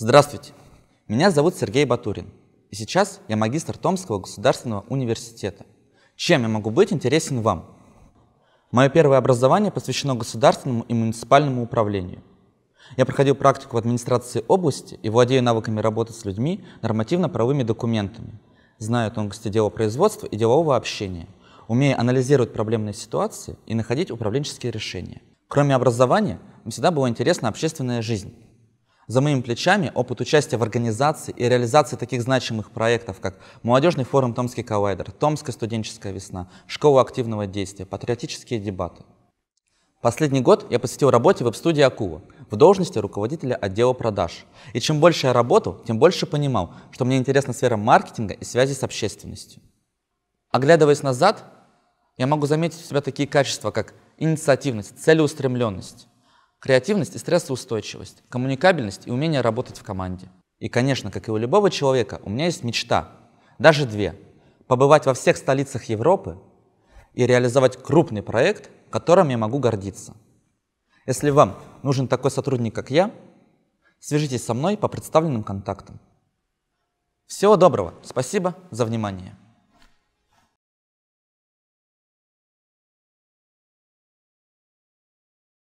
Здравствуйте, меня зовут Сергей Батурин, и сейчас я магистр Томского государственного университета. Чем я могу быть интересен вам? Мое первое образование посвящено государственному и муниципальному управлению. Я проходил практику в администрации области и владею навыками работы с людьми, нормативно-правовыми документами. Знаю тонкости делопроизводства и делового общения, умею анализировать проблемные ситуации и находить управленческие решения. Кроме образования, мне всегда была интересна общественная жизнь. За моими плечами опыт участия в организации и реализации таких значимых проектов, как Молодежный форум «Томский коллайдер», «Томская студенческая весна», «Школа активного действия», «Патриотические дебаты». Последний год я посвятил работе веб-студии «Акула» в должности руководителя отдела продаж. И чем больше я работал, тем больше понимал, что мне интересна сфера маркетинга и связи с общественностью. Оглядываясь назад, я могу заметить у себя такие качества, как инициативность, целеустремленность. Креативность и стрессоустойчивость, коммуникабельность и умение работать в команде. И, конечно, как и у любого человека, у меня есть мечта, даже две. Побывать во всех столицах Европы и реализовать крупный проект, которым я могу гордиться. Если вам нужен такой сотрудник, как я, свяжитесь со мной по представленным контактам. Всего доброго, спасибо за внимание.